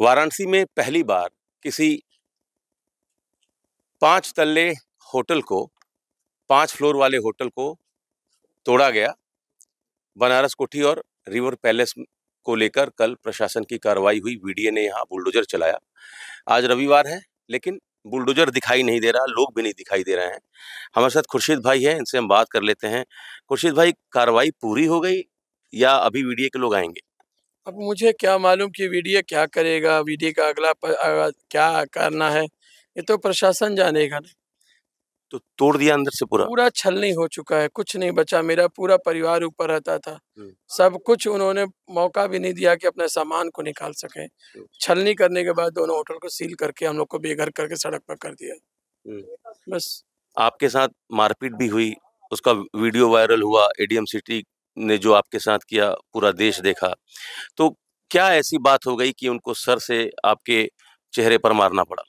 वाराणसी में पहली बार किसी पांच तल्ले होटल को पांच फ्लोर वाले होटल को तोड़ा गया बनारस कोठी और रिवर पैलेस को लेकर कल प्रशासन की कार्रवाई हुई वीडीए ने यहाँ बुलडोजर चलाया आज रविवार है लेकिन बुलडोजर दिखाई नहीं दे रहा लोग भी नहीं दिखाई दे रहे हैं हमारे साथ खुर्शीद भाई हैं इनसे हम बात कर लेते हैं खुर्शीद भाई कार्रवाई पूरी हो गई या अभी वीडीए के लोग आएंगे अब मुझे क्या मालूम कि वीडियो क्या करेगा वीडियो का अगला पर, आ, क्या करना है ये तो प्रशासन जानेगा ना तो तोड़ दिया अंदर से पूरा पूरा छल नहीं हो चुका है कुछ नहीं बचा मेरा पूरा परिवार ऊपर रहता था सब कुछ उन्होंने मौका भी नहीं दिया कि अपने सामान को निकाल सके छलनी करने के बाद दोनों होटल को सील करके हम लोग को बेघर करके सड़क पर कर दिया बस आपके साथ मारपीट भी हुई उसका वीडियो वायरल हुआ एडीएम सिटी ने जो आपके साथ किया पूरा देश हाँ। देखा तो क्या ऐसी बात हो गई कि उनको सर से आपके चेहरे पर मारना पड़ा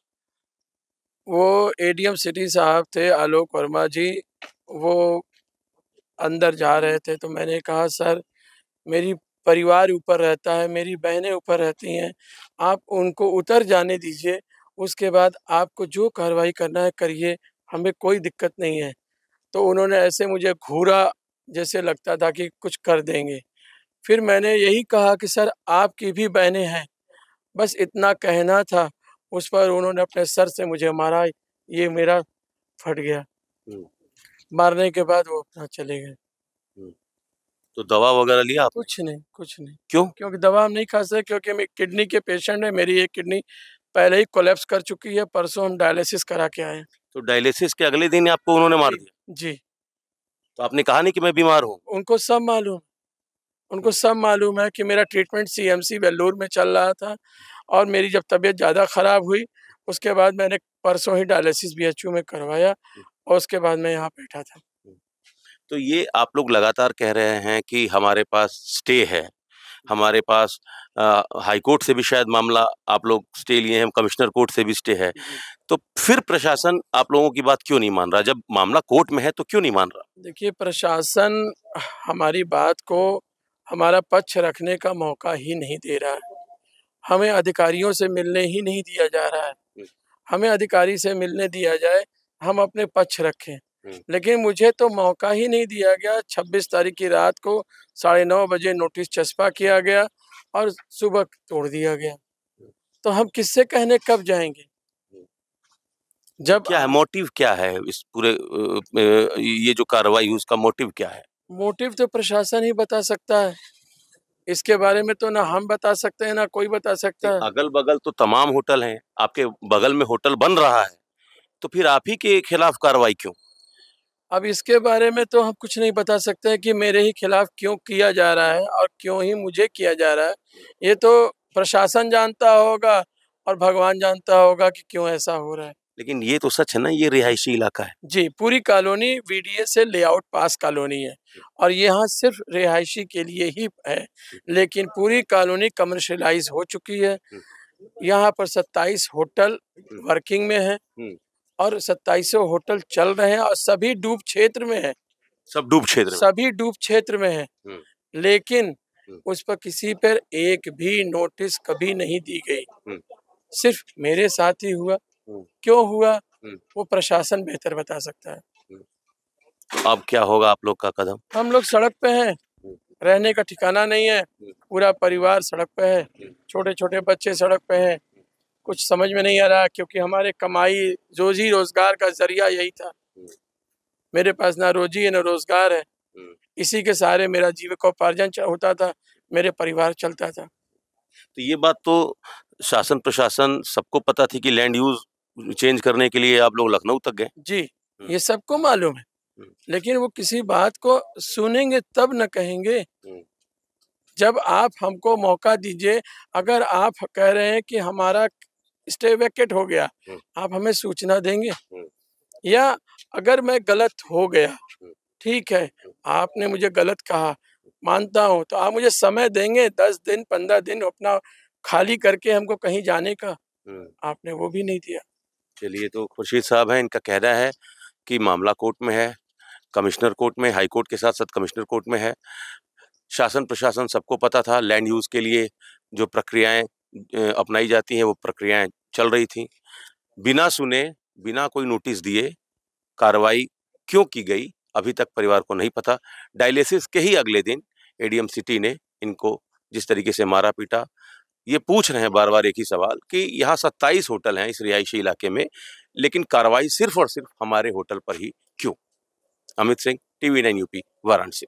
वो एडीएम सिटी साहब थे आलोक वर्मा जी वो अंदर जा रहे थे तो मैंने कहा सर मेरी परिवार ऊपर रहता है मेरी बहनें ऊपर रहती हैं आप उनको उतर जाने दीजिए उसके बाद आपको जो कार्रवाई करना है करिए हमें कोई दिक्कत नहीं है तो उन्होंने ऐसे मुझे घूरा जैसे लगता था कि कुछ कर देंगे फिर मैंने यही कहा कि सर आपकी भी बहनें हैं बस इतना कहना था उस पर उन्होंने अपने सर से मुझे मारा ये मेरा फट गया मारने के बाद वो अपना चले गए तो दवा वगैरह लिया आप कुछ नहीं कुछ नहीं क्यों क्योंकि दवा हम नहीं खा सकते क्योंकि मैं किडनी के पेशेंट है मेरी एक किडनी पहले ही कोलेप्स कर चुकी है परसों हम डायलिसिस करा के आए तो डायलिसिस के अगले दिन आपको उन्होंने मार दिया जी तो आपने कहा नहीं कि मैं बीमार हूँ उनको सब मालूम उनको हम्म। सब मालूम है कि मेरा ट्रीटमेंट सीएमसी एम में चल रहा था और मेरी जब तबीयत ज़्यादा ख़राब हुई उसके बाद मैंने परसों ही डायलिसिस बी में करवाया हम्म। और उसके बाद मैं यहाँ बैठा था हम्म। तो ये आप लोग लगातार कह रहे हैं कि हमारे पास स्टे है हमारे पास हाईकोर्ट से भी शायद मामला आप लोग स्टे लिए हैं कमिश्नर कोर्ट से भी स्टे है तो फिर प्रशासन आप लोगों की बात क्यों नहीं मान रहा जब मामला कोर्ट में है तो क्यों नहीं मान रहा देखिए प्रशासन हमारी बात को हमारा पक्ष रखने का मौका ही नहीं दे रहा है हमें अधिकारियों से मिलने ही नहीं दिया जा रहा है हमें अधिकारी से मिलने दिया जाए हम अपने पक्ष रखें लेकिन मुझे तो मौका ही नहीं दिया गया 26 तारीख की रात को साढ़े नौ बजे नोटिस चस्पा किया गया और सुबह तोड़ दिया गया तो हम किससे कहने कब जाएंगे जब क्या है मोटिव क्या है इस पूरे ये जो कार्रवाई उसका मोटिव क्या है मोटिव तो प्रशासन ही बता सकता है इसके बारे में तो ना हम बता सकते हैं ना कोई बता सकता है अगल बगल तो तमाम होटल हैं आपके बगल में होटल बन रहा है तो फिर आप ही के खिलाफ कार्रवाई क्यों अब इसके बारे में तो हम कुछ नहीं बता सकते हैं कि मेरे ही खिलाफ क्यों किया जा रहा है और क्यों ही मुझे किया जा रहा है ये तो प्रशासन जानता होगा और भगवान जानता होगा कि क्यों ऐसा हो रहा है लेकिन ये तो सच है ना ये रिहायशी इलाका है जी पूरी कॉलोनी वी से लेआउट पास कॉलोनी है और यहाँ सिर्फ रिहायशी के लिए ही है लेकिन पूरी कॉलोनी कमर्शलाइज हो चुकी है यहाँ पर सत्ताईस होटल वर्किंग में है और सत्ताईसों होटल चल रहे हैं और सभी डूब क्षेत्र में है सब डूब क्षेत्र सभी डूब क्षेत्र में है लेकिन उस पर किसी पर एक भी नोटिस कभी नहीं दी गई सिर्फ मेरे साथ ही हुआ हम्म। क्यों हुआ हम्म। वो प्रशासन बेहतर बता सकता है हम्म। अब क्या होगा आप लोग का कदम हम लोग सड़क पे हैं रहने का ठिकाना नहीं है पूरा परिवार सड़क पे है छोटे छोटे बच्चे सड़क पे हैं कुछ समझ में नहीं आ रहा क्योंकि हमारे कमाई रोजी रोजगार का जरिया यही था मेरे पास ना रोजी है ना रोजगार है इसी के सहारे मेरा जीविकोपार्जन होता था मेरे परिवार चलता था तो ये बात तो शासन प्रशासन सबको पता थी कि लैंड यूज चेंज करने के लिए आप लोग लखनऊ तक गए जी ये सबको मालूम है लेकिन वो किसी बात को सुनेंगे तब न कहेंगे जब आप हमको मौका दीजिए अगर आप कह रहे हैं कि हमारा स्टे वैकेट हो गया आप हमें सूचना देंगे या अगर मैं गलत हो गया ठीक है आपने मुझे गलत कहा मानता हूँ तो आप मुझे समय देंगे दस दिन पंद्रह दिन अपना खाली करके हमको कहीं जाने का आपने वो भी नहीं दिया चलिए तो खुर्शीद साहब हैं इनका कहना है कि मामला कोर्ट में है कमिश्नर कोर्ट में हाई कोर्ट के साथ साथ कमिश्नर कोर्ट में है शासन प्रशासन सबको पता था लैंड यूज़ के लिए जो प्रक्रियाएं अपनाई जाती हैं वो प्रक्रियाएं चल रही थी बिना सुने बिना कोई नोटिस दिए कार्रवाई क्यों की गई अभी तक परिवार को नहीं पता डायलिसिस के ही अगले दिन ए सिटी ने इनको जिस तरीके से मारा पीटा ये पूछ रहे हैं बार बार एक ही सवाल कि यहाँ सत्ताईस होटल हैं इस रिहायशी इलाके में लेकिन कार्रवाई सिर्फ और सिर्फ हमारे होटल पर ही क्यों Amit Singh TV nine UP Varanasi